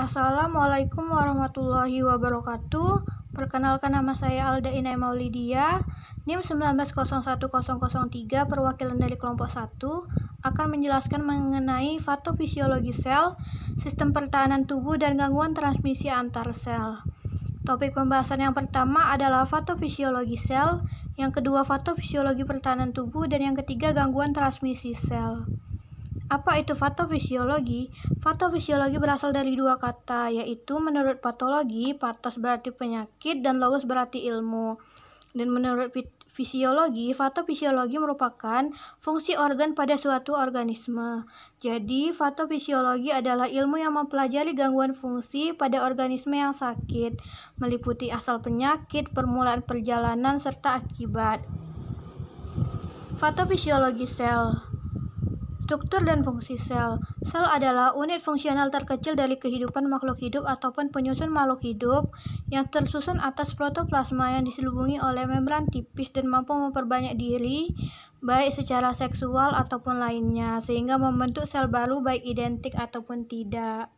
Assalamualaikum warahmatullahi wabarakatuh. Perkenalkan nama saya Alda Inai Maulidia, NIM 1901003, perwakilan dari kelompok 1, akan menjelaskan mengenai fatofisiologi sel, sistem pertahanan tubuh, dan gangguan transmisi antar sel. Topik pembahasan yang pertama adalah fatofisiologi sel, yang kedua fatofisiologi pertahanan tubuh, dan yang ketiga gangguan transmisi sel. Apa itu patofisiologi? Patofisiologi berasal dari dua kata, yaitu menurut patologi, patos berarti penyakit dan logos berarti ilmu. Dan menurut fisiologi, patofisiologi merupakan fungsi organ pada suatu organisme. Jadi, patofisiologi adalah ilmu yang mempelajari gangguan fungsi pada organisme yang sakit, meliputi asal penyakit, permulaan perjalanan, serta akibat. Patofisiologi sel Struktur dan fungsi sel. Sel adalah unit fungsional terkecil dari kehidupan makhluk hidup ataupun penyusun makhluk hidup yang tersusun atas protoplasma yang diselubungi oleh membran tipis dan mampu memperbanyak diri baik secara seksual ataupun lainnya sehingga membentuk sel baru baik identik ataupun tidak.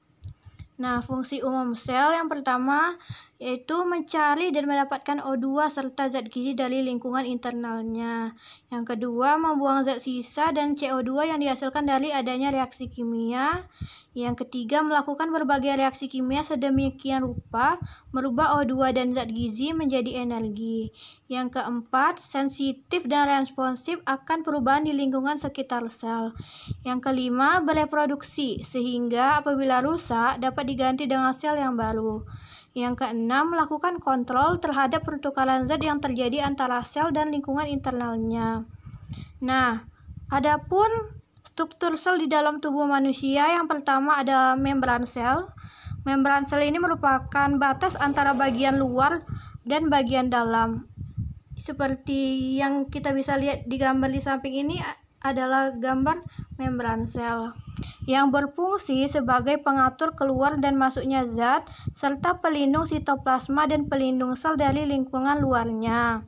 Nah, fungsi umum sel yang pertama yaitu mencari dan mendapatkan O2 serta zat gizi dari lingkungan internalnya. Yang kedua, membuang zat sisa dan CO2 yang dihasilkan dari adanya reaksi kimia. Yang ketiga, melakukan berbagai reaksi kimia sedemikian rupa merubah O2 dan zat gizi menjadi energi. Yang keempat, sensitif dan responsif akan perubahan di lingkungan sekitar sel. Yang kelima, bereproduksi sehingga apabila rusak dapat diganti dengan sel yang baru. Yang keenam, lakukan kontrol terhadap pertukaran zat yang terjadi antara sel dan lingkungan internalnya. Nah, adapun struktur sel di dalam tubuh manusia yang pertama ada membran sel. Membran sel ini merupakan batas antara bagian luar dan bagian dalam. Seperti yang kita bisa lihat di gambar di samping ini adalah gambar membran sel yang berfungsi sebagai pengatur keluar dan masuknya zat serta pelindung sitoplasma dan pelindung sel dari lingkungan luarnya.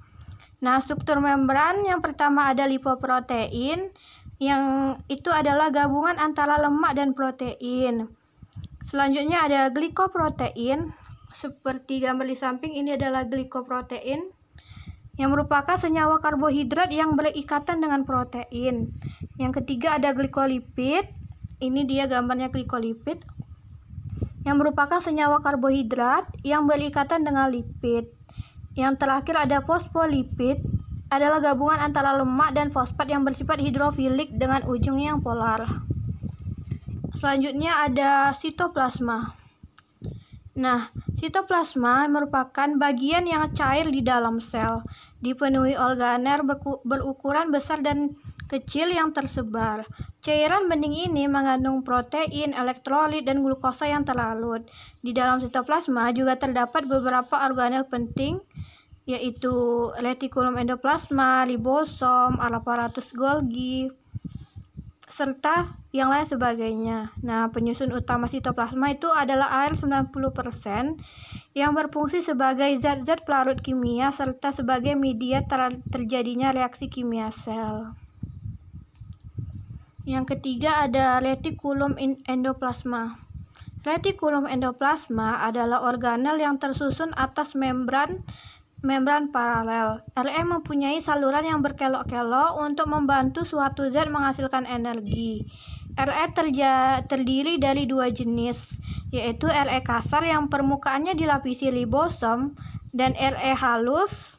Nah, struktur membran yang pertama ada lipoprotein yang itu adalah gabungan antara lemak dan protein. Selanjutnya ada glikoprotein. Seperti gambar di samping ini adalah glikoprotein yang merupakan senyawa karbohidrat yang berikatan dengan protein. Yang ketiga ada glikolipid ini dia gambarnya glikolipid yang merupakan senyawa karbohidrat yang berikatan dengan lipid. Yang terakhir ada fosfolipid adalah gabungan antara lemak dan fosfat yang bersifat hidrofilik dengan ujung yang polar. Selanjutnya ada sitoplasma. Nah, sitoplasma merupakan bagian yang cair di dalam sel, dipenuhi organel berukuran besar dan kecil yang tersebar. Cairan bening ini mengandung protein, elektrolit, dan glukosa yang terlarut. Di dalam sitoplasma juga terdapat beberapa organel penting, yaitu retikulum endoplasma, ribosom, aparatus Golgi, serta yang lain sebagainya. Nah, penyusun utama sitoplasma itu adalah air 90% yang berfungsi sebagai zat-zat pelarut kimia serta sebagai media terjadinya reaksi kimia sel. Yang ketiga ada retikulum endoplasma. Retikulum endoplasma adalah organel yang tersusun atas membran membran paralel. RE mempunyai saluran yang berkelok-kelok untuk membantu suatu zat menghasilkan energi. RE terja terdiri dari dua jenis, yaitu RE kasar yang permukaannya dilapisi ribosom dan RE halus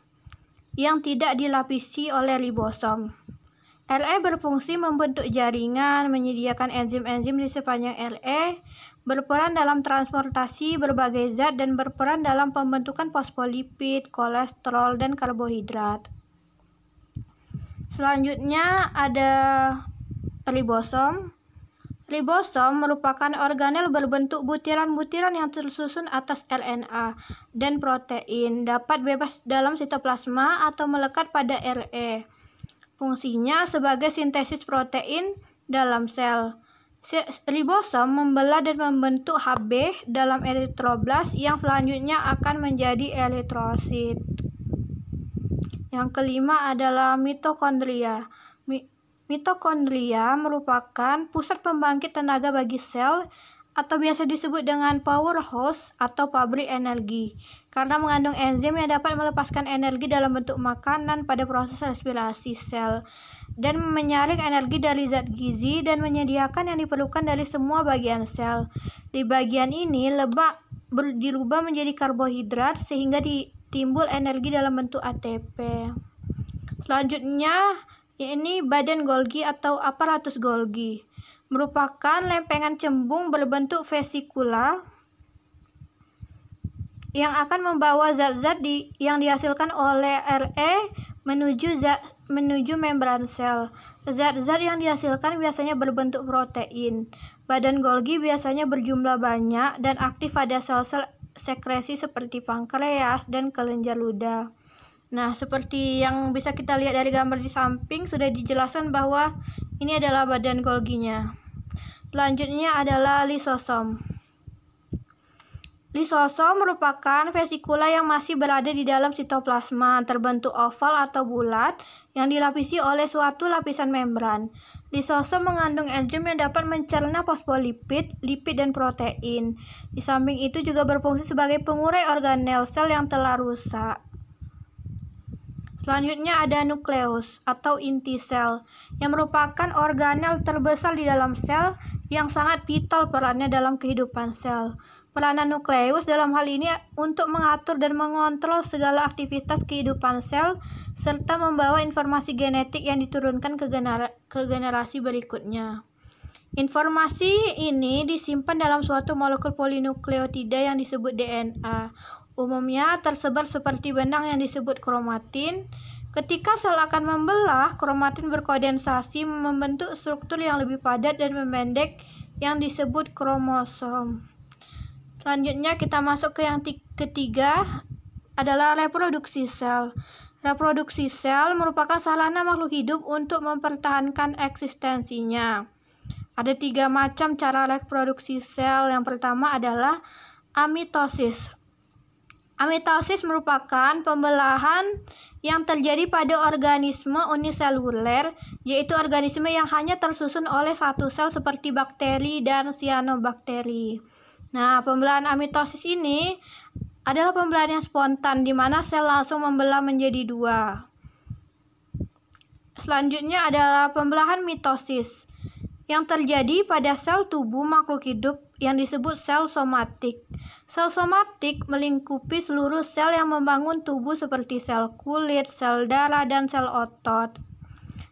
yang tidak dilapisi oleh ribosom. LE berfungsi membentuk jaringan, menyediakan enzim-enzim di sepanjang LE, berperan dalam transportasi berbagai zat dan berperan dalam pembentukan fosfolipid, kolesterol, dan karbohidrat. Selanjutnya ada ribosom. Ribosom merupakan organel berbentuk butiran-butiran yang tersusun atas RNA dan protein, dapat bebas dalam sitoplasma atau melekat pada RE. Fungsinya sebagai sintesis protein dalam sel. Ribosom membelah dan membentuk HB dalam eritroblas yang selanjutnya akan menjadi eritrosit. Yang kelima adalah mitokondria. mitokondria merupakan pusat pembangkit tenaga bagi sel atau biasa disebut dengan powerhouse atau pabrik energi karena mengandung enzim yang dapat melepaskan energi dalam bentuk makanan pada proses respirasi sel dan menyaring energi dari zat gizi dan menyediakan yang diperlukan dari semua bagian sel. Di bagian ini lebak ber- dirubah menjadi karbohidrat sehingga ditimbul energi dalam bentuk ATP. Selanjutnya, ini badan Golgi atau aparatus Golgi merupakan lempengan cembung berbentuk vesikula yang akan membawa zat-zat di, yang dihasilkan oleh RE menuju zat, menuju membran sel. Zat-zat yang dihasilkan biasanya berbentuk protein. Badan Golgi biasanya berjumlah banyak dan aktif pada sel-sel sekresi seperti pankreas dan kelenjar ludah. Nah, seperti yang bisa kita lihat dari gambar di samping sudah dijelaskan bahwa ini adalah badan Golginya. Selanjutnya adalah lisosom. Lisosom merupakan vesikula yang masih berada di dalam sitoplasma, terbentuk oval atau bulat yang dilapisi oleh suatu lapisan membran. Lisosom mengandung enzim yang dapat mencerna fosfolipid, lipid, dan protein. Di samping itu juga berfungsi sebagai pengurai organel sel yang telah rusak. Selanjutnya ada nukleus atau inti sel yang merupakan organel terbesar di dalam sel yang sangat vital perannya dalam kehidupan sel. Peranan nukleus dalam hal ini untuk mengatur dan mengontrol segala aktivitas kehidupan sel serta membawa informasi genetik yang diturunkan ke, gener ke generasi berikutnya. Informasi ini disimpan dalam suatu molekul polinukleotida yang disebut DNA. Umumnya tersebar seperti benang yang disebut kromatin. Ketika sel akan membelah, kromatin berkondensasi membentuk struktur yang lebih padat dan memendek yang disebut kromosom. Selanjutnya kita masuk ke yang ketiga adalah reproduksi sel. Reproduksi sel merupakan sarana makhluk hidup untuk mempertahankan eksistensinya. Ada tiga macam cara reproduksi sel. Yang pertama adalah amitosis. Amitosis merupakan pembelahan yang terjadi pada organisme uniseluler, yaitu organisme yang hanya tersusun oleh satu sel seperti bakteri dan cyanobakteri. Nah, pembelahan amitosis ini adalah pembelahan yang spontan, di mana sel langsung membelah menjadi dua. Selanjutnya adalah pembelahan mitosis yang terjadi pada sel tubuh makhluk hidup yang disebut sel somatik. Sel somatik melingkupi seluruh sel yang membangun tubuh seperti sel kulit, sel darah, dan sel otot.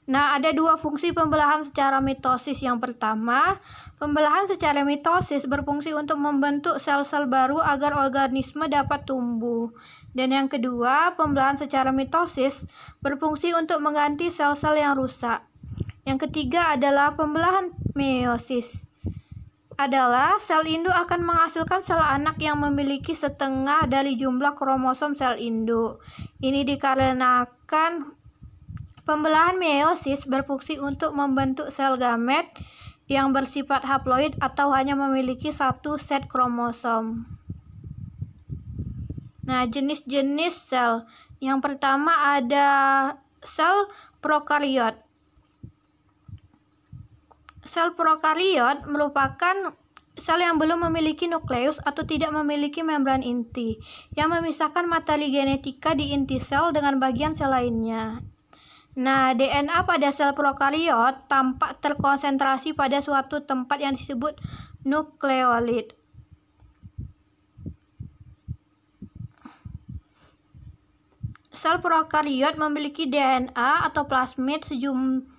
Nah, ada dua fungsi pembelahan secara mitosis. Yang pertama, pembelahan secara mitosis berfungsi untuk membentuk sel-sel baru agar organisme dapat tumbuh. Dan yang kedua, pembelahan secara mitosis berfungsi untuk mengganti sel-sel yang rusak. Yang ketiga adalah pembelahan meiosis adalah sel induk akan menghasilkan sel anak yang memiliki setengah dari jumlah kromosom sel induk. Ini dikarenakan pembelahan meiosis berfungsi untuk membentuk sel gamet yang bersifat haploid atau hanya memiliki satu set kromosom. Nah, jenis-jenis sel. Yang pertama ada sel prokariot. Sel prokariot merupakan sel yang belum memiliki nukleus atau tidak memiliki membran inti yang memisahkan materi genetika di inti sel dengan bagian sel lainnya. Nah, DNA pada sel prokariot tampak terkonsentrasi pada suatu tempat yang disebut nukleolit. Sel prokariot memiliki DNA atau plasmid sejumlah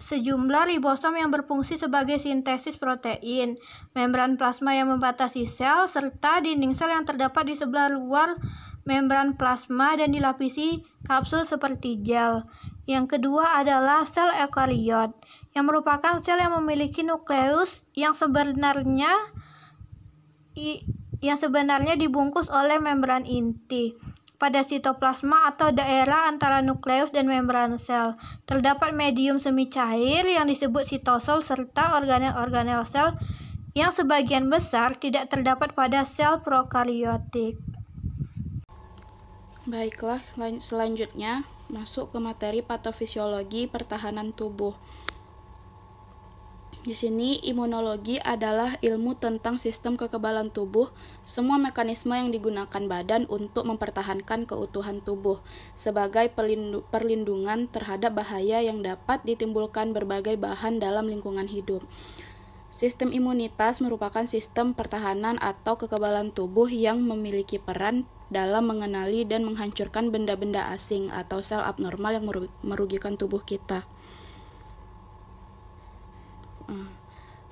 sejumlah ribosom yang berfungsi sebagai sintesis protein, membran plasma yang membatasi sel, serta dinding sel yang terdapat di sebelah luar membran plasma dan dilapisi kapsul seperti gel. Yang kedua adalah sel eukariot, yang merupakan sel yang memiliki nukleus yang sebenarnya yang sebenarnya dibungkus oleh membran inti pada sitoplasma atau daerah antara nukleus dan membran sel. Terdapat medium semi cair yang disebut sitosol serta organel-organel sel yang sebagian besar tidak terdapat pada sel prokariotik. Baiklah, selanjutnya masuk ke materi patofisiologi pertahanan tubuh. Di sini, imunologi adalah ilmu tentang sistem kekebalan tubuh, semua mekanisme yang digunakan badan untuk mempertahankan keutuhan tubuh sebagai perlindungan terhadap bahaya yang dapat ditimbulkan berbagai bahan dalam lingkungan hidup. Sistem imunitas merupakan sistem pertahanan atau kekebalan tubuh yang memiliki peran dalam mengenali dan menghancurkan benda-benda asing atau sel abnormal yang merugikan tubuh kita. Hmm.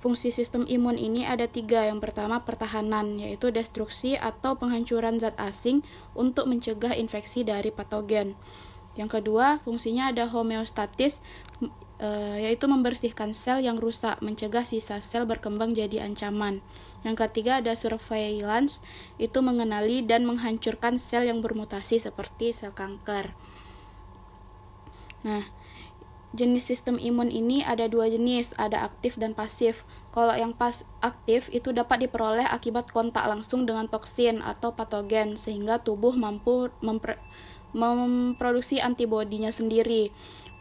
Fungsi sistem imun ini ada tiga. Yang pertama pertahanan, yaitu destruksi atau penghancuran zat asing untuk mencegah infeksi dari patogen. Yang kedua, fungsinya ada homeostatis, eh, yaitu membersihkan sel yang rusak, mencegah sisa sel berkembang jadi ancaman. Yang ketiga ada surveillance, itu mengenali dan menghancurkan sel yang bermutasi seperti sel kanker. Nah, jenis sistem imun ini ada dua jenis, ada aktif dan pasif. Kalau yang pas aktif itu dapat diperoleh akibat kontak langsung dengan toksin atau patogen sehingga tubuh mampu memproduksi antibodinya sendiri.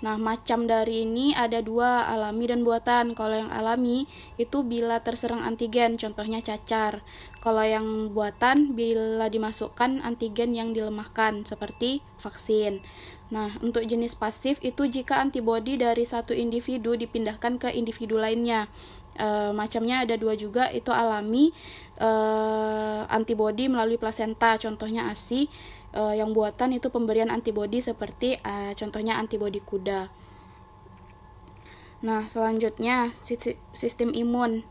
Nah, macam dari ini ada dua, alami dan buatan. Kalau yang alami itu bila terserang antigen, contohnya cacar. Kalau yang buatan bila dimasukkan antigen yang dilemahkan seperti vaksin. Nah, untuk jenis pasif itu jika antibodi dari satu individu dipindahkan ke individu lainnya. E, macamnya ada dua juga, itu alami e, antibodi melalui plasenta, contohnya ASI uh, yang buatan itu pemberian antibodi seperti uh, contohnya antibodi kuda. Nah, selanjutnya sistem imun.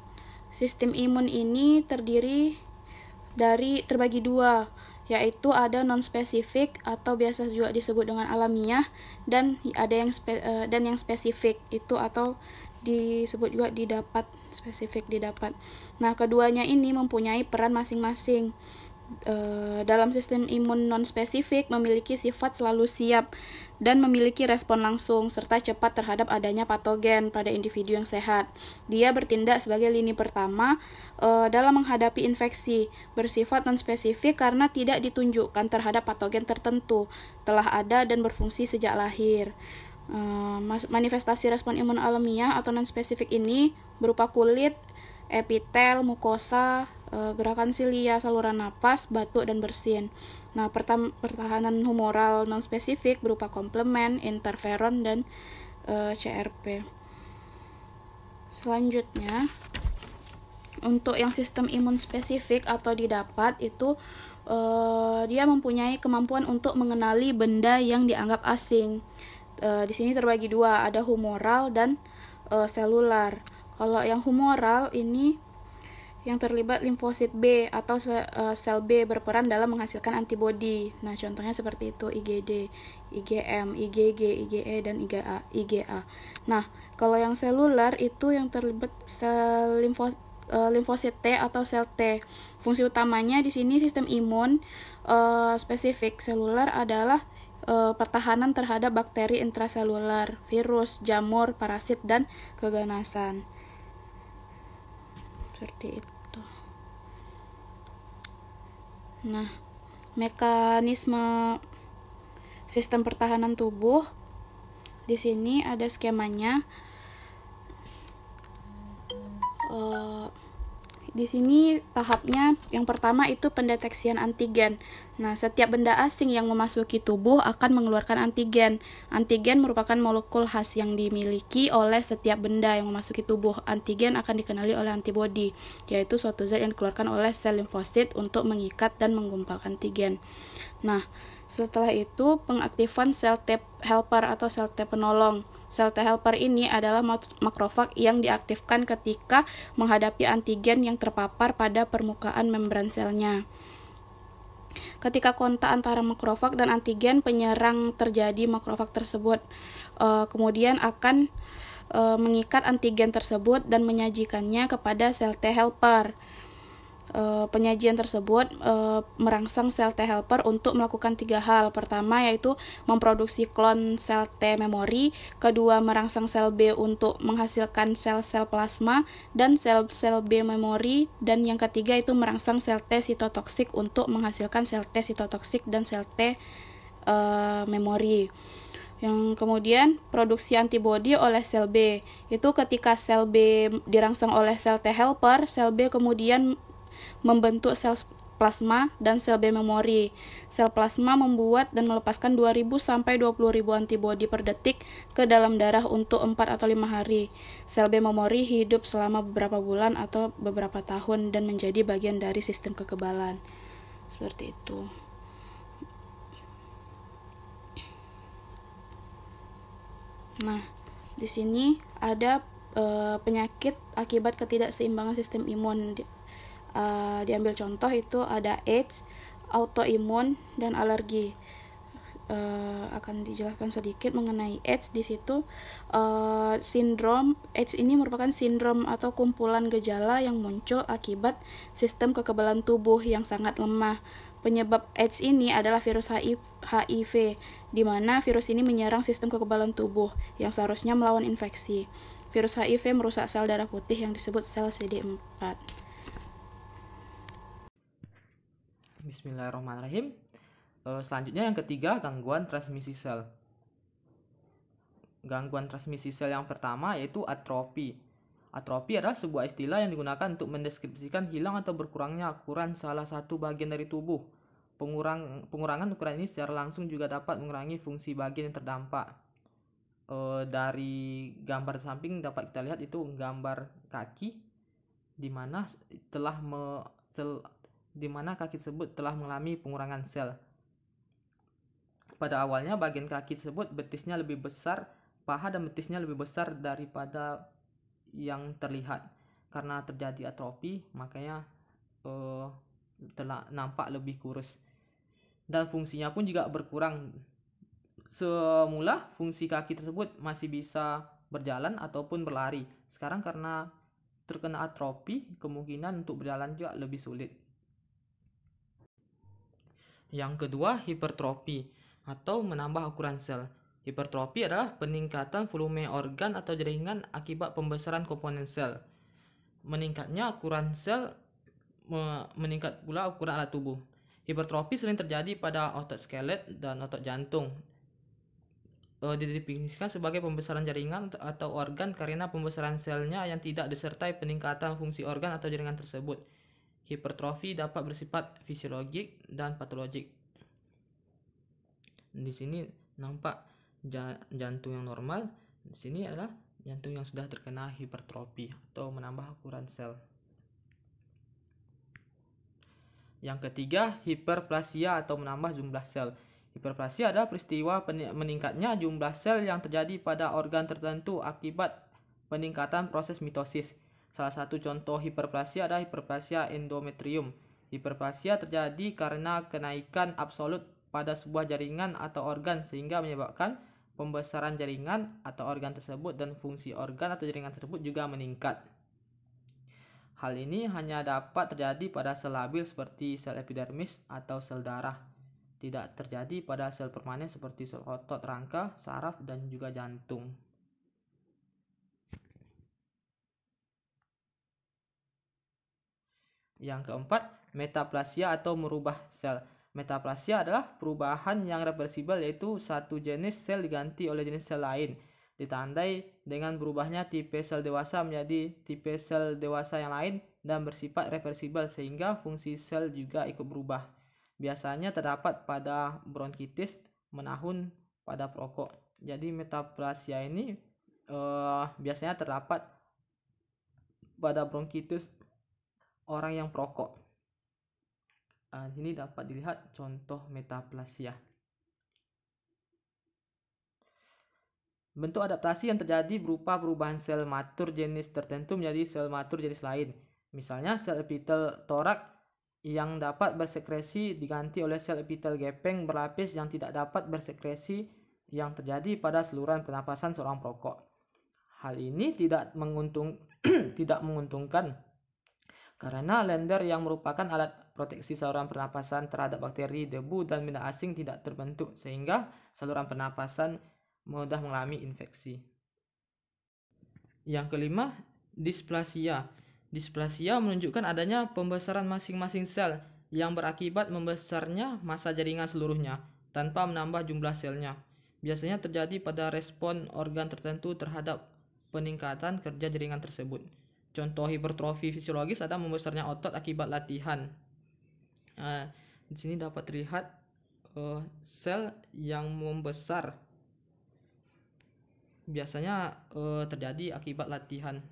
Sistem imun ini terdiri dari terbagi dua, yaitu ada non spesifik atau biasa juga disebut dengan alamiah dan ada yang spe, uh, dan yang spesifik itu atau disebut juga didapat spesifik didapat. Nah, keduanya ini mempunyai peran masing-masing. Eh, dalam sistem imun non-spesifik memiliki sifat selalu siap dan memiliki respon langsung serta cepat terhadap adanya patogen pada individu yang sehat. Dia bertindak sebagai lini pertama uh, dalam menghadapi infeksi bersifat non-spesifik karena tidak ditunjukkan terhadap patogen tertentu, telah ada dan berfungsi sejak lahir. Uh, manifestasi respon imun alamiah atau non-spesifik ini berupa kulit, epitel, mukosa, Eh, gerakan silia, saluran napas, batuk, dan bersin. Nah, pertahanan humoral non spesifik berupa komplement, interferon, dan uh, eh, CRP. Selanjutnya, untuk yang sistem imun spesifik atau didapat itu uh, dia mempunyai kemampuan untuk mengenali benda yang dianggap asing. Uh, di sini terbagi dua, ada humoral dan uh, selular. Kalau yang humoral ini yang terlibat limfosit B atau e, sel B berperan dalam menghasilkan antibodi. Nah, contohnya seperti itu IgD, IgM, IgG, IgE dan IgA, IgA. Nah, kalau yang seluler itu yang terlibat sel limfosit e, limfosit T atau sel T. Fungsi utamanya di sini sistem imun uh, spesifik seluler adalah uh, pertahanan terhadap bakteri intraseluler, virus, jamur, parasit dan keganasan seperti itu nah mekanisme sistem pertahanan tubuh di sini ada skemanya uh, di sini tahapnya yang pertama itu pendeteksian antigen. Nah, setiap benda asing yang memasuki tubuh akan mengeluarkan antigen. Antigen merupakan molekul khas yang dimiliki oleh setiap benda yang memasuki tubuh. Antigen akan dikenali oleh antibodi, yaitu suatu zat yang dikeluarkan oleh sel limfosit untuk mengikat dan menggumpalkan antigen. Nah, setelah itu pengaktifan sel T helper atau sel T penolong. Sel T helper ini adalah makrofag yang diaktifkan ketika menghadapi antigen yang terpapar pada permukaan membran selnya. Ketika kontak antara makrofag dan antigen penyerang terjadi makrofag tersebut, uh, kemudian akan uh, mengikat antigen tersebut dan menyajikannya kepada sel T helper. Eh, penyajian tersebut uh, merangsang sel T helper untuk melakukan tiga hal. Pertama yaitu memproduksi klon sel T memori, kedua merangsang sel B untuk menghasilkan sel-sel plasma dan sel-sel B memori dan yang ketiga itu merangsang sel T sitotoksik untuk menghasilkan sel T sitotoksik dan sel T uh, memori yang kemudian produksi antibodi oleh sel B. Itu ketika sel B dirangsang oleh sel T helper, sel B kemudian membentuk sel plasma dan sel B memori. Sel plasma membuat dan melepaskan 2000 sampai 20000 antibodi per detik ke dalam darah untuk 4 atau 5 hari. Sel B memori hidup selama beberapa bulan atau beberapa tahun dan menjadi bagian dari sistem kekebalan. Seperti itu. Nah, di sini ada e, penyakit akibat ketidakseimbangan sistem imun uh, diambil contoh itu ada AIDS, autoimun dan alergi. Uh, akan dijelaskan sedikit mengenai AIDS di situ uh, sindrom AIDS ini merupakan sindrom atau kumpulan gejala yang muncul akibat sistem kekebalan tubuh yang sangat lemah Penyebab AIDS ini adalah virus HIV, di mana virus ini menyerang sistem kekebalan tubuh yang seharusnya melawan infeksi. Virus HIV merusak sel darah putih yang disebut sel CD4. Bismillahirrahmanirrahim. Eh, selanjutnya yang ketiga gangguan transmisi sel. Gangguan transmisi sel yang pertama yaitu atrofi. Atrofi adalah sebuah istilah yang digunakan untuk mendeskripsikan hilang atau berkurangnya ukuran salah satu bagian dari tubuh. Pengurang, pengurangan ukuran ini secara langsung juga dapat mengurangi fungsi bagian yang terdampak. E, dari gambar samping dapat kita lihat itu gambar kaki di mana telah me, tel, di mana kaki tersebut telah mengalami pengurangan sel. Pada awalnya, bagian kaki tersebut betisnya lebih besar, paha dan betisnya lebih besar daripada yang terlihat. Karena terjadi atrofi, makanya uh, eh, telah nampak lebih kurus. Dan fungsinya pun juga berkurang. Semula, fungsi kaki tersebut masih bisa berjalan ataupun berlari. Sekarang karena terkena atrofi, kemungkinan untuk berjalan juga lebih sulit. Yang kedua, hipertrofi atau menambah ukuran sel. Hipertrofi adalah peningkatan volume organ atau jaringan akibat pembesaran komponen sel. Meningkatnya ukuran sel me meningkat pula ukuran alat tubuh. Hipertrofi sering terjadi pada otot skelet dan otot jantung. E, didefinisikan sebagai pembesaran jaringan atau organ karena pembesaran selnya yang tidak disertai peningkatan fungsi organ atau jaringan tersebut. Hipertrofi dapat bersifat fisiologik dan patologik. Di sini nampak jantung yang normal, di sini adalah jantung yang sudah terkena hipertrofi atau menambah ukuran sel. Yang ketiga, hiperplasia atau menambah jumlah sel. Hiperplasia adalah peristiwa meningkatnya jumlah sel yang terjadi pada organ tertentu akibat peningkatan proses mitosis. Salah satu contoh hiperplasia adalah hiperplasia endometrium. Hiperplasia terjadi karena kenaikan absolut pada sebuah jaringan atau organ sehingga menyebabkan pembesaran jaringan atau organ tersebut dan fungsi organ atau jaringan tersebut juga meningkat. Hal ini hanya dapat terjadi pada sel labil seperti sel epidermis atau sel darah. Tidak terjadi pada sel permanen seperti sel otot, rangka, saraf, dan juga jantung. Yang keempat, metaplasia atau merubah sel. Metaplasia adalah perubahan yang reversibel yaitu satu jenis sel diganti oleh jenis sel lain. Ditandai dengan berubahnya tipe sel dewasa menjadi tipe sel dewasa yang lain dan bersifat reversibel sehingga fungsi sel juga ikut berubah. Biasanya terdapat pada bronkitis, menahun, pada perokok. Jadi metaplasia ini uh, biasanya terdapat pada bronkitis, orang yang perokok. Uh, di sini dapat dilihat contoh metaplasia. Bentuk adaptasi yang terjadi berupa perubahan sel matur jenis tertentu menjadi sel matur jenis lain. Misalnya sel epitel torak yang dapat bersekresi diganti oleh sel epitel gepeng berlapis yang tidak dapat bersekresi yang terjadi pada seluruhan pernapasan seorang perokok. Hal ini tidak menguntung tidak menguntungkan karena lender yang merupakan alat proteksi saluran pernapasan terhadap bakteri, debu, dan benda asing tidak terbentuk sehingga saluran pernapasan mudah mengalami infeksi. Yang kelima, displasia. Displasia menunjukkan adanya pembesaran masing-masing sel yang berakibat membesarnya massa jaringan seluruhnya tanpa menambah jumlah selnya. Biasanya terjadi pada respon organ tertentu terhadap peningkatan kerja jaringan tersebut. Contoh hipertrofi fisiologis ada membesarnya otot akibat latihan. Uh, di sini dapat terlihat uh, sel yang membesar biasanya uh, terjadi akibat latihan.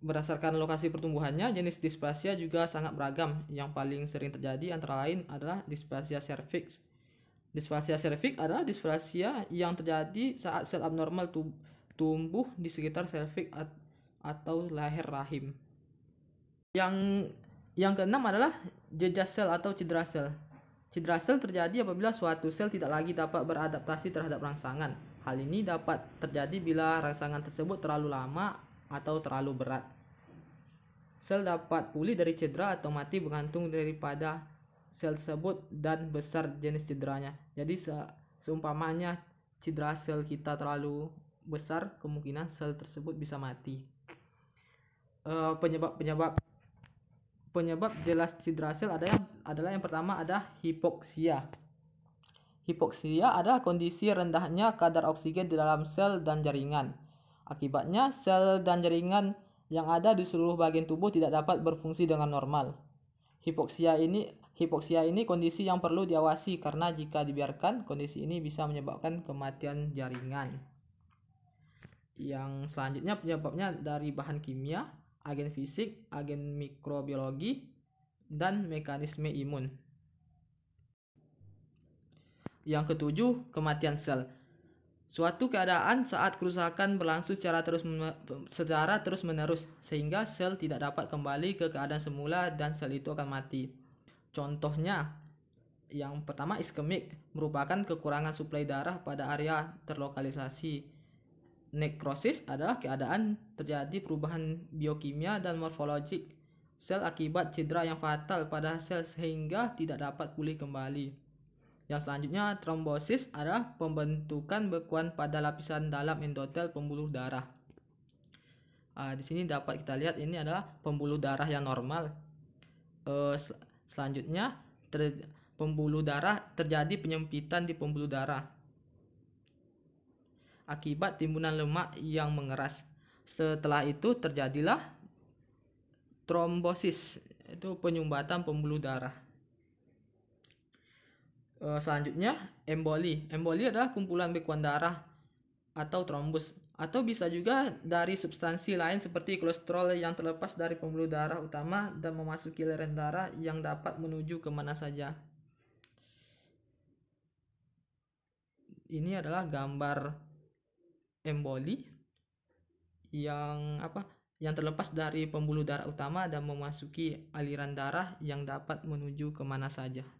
Berdasarkan lokasi pertumbuhannya, jenis displasia juga sangat beragam. Yang paling sering terjadi antara lain adalah displasia cervix. Displasia cervix adalah displasia yang terjadi saat sel abnormal tubuh tumbuh di sekitar selvik at atau leher rahim. Yang yang keenam adalah jejak sel atau cedera sel. Cedera sel terjadi apabila suatu sel tidak lagi dapat beradaptasi terhadap rangsangan. Hal ini dapat terjadi bila rangsangan tersebut terlalu lama atau terlalu berat. Sel dapat pulih dari cedera atau mati bergantung daripada sel tersebut dan besar jenis cederanya. Jadi se seumpamanya cedera sel kita terlalu besar kemungkinan sel tersebut bisa mati. Penyebab-penyebab eh, penyebab jelas cedera sel adalah adalah yang pertama ada hipoksia. Hipoksia adalah kondisi rendahnya kadar oksigen di dalam sel dan jaringan. Akibatnya sel dan jaringan yang ada di seluruh bagian tubuh tidak dapat berfungsi dengan normal. Hipoksia ini hipoksia ini kondisi yang perlu diawasi karena jika dibiarkan kondisi ini bisa menyebabkan kematian jaringan yang selanjutnya penyebabnya dari bahan kimia, agen fisik, agen mikrobiologi, dan mekanisme imun. Yang ketujuh, kematian sel. Suatu keadaan saat kerusakan berlangsung secara terus secara terus menerus sehingga sel tidak dapat kembali ke keadaan semula dan sel itu akan mati. Contohnya, yang pertama iskemik merupakan kekurangan suplai darah pada area terlokalisasi Nekrosis adalah keadaan terjadi perubahan biokimia dan morfologik sel akibat cedera yang fatal pada sel sehingga tidak dapat pulih kembali. Yang selanjutnya, trombosis adalah pembentukan bekuan pada lapisan dalam endotel pembuluh darah. Uh, di sini dapat kita lihat ini adalah pembuluh darah yang normal. Uh, sel selanjutnya, pembuluh darah terjadi penyempitan di pembuluh darah akibat timbunan lemak yang mengeras. Setelah itu terjadilah trombosis, itu penyumbatan pembuluh darah. E, selanjutnya, emboli. Emboli adalah kumpulan bekuan darah atau trombus atau bisa juga dari substansi lain seperti kolesterol yang terlepas dari pembuluh darah utama dan memasuki lereng darah yang dapat menuju ke mana saja. Ini adalah gambar emboli yang apa yang terlepas dari pembuluh darah utama dan memasuki aliran darah yang dapat menuju kemana saja.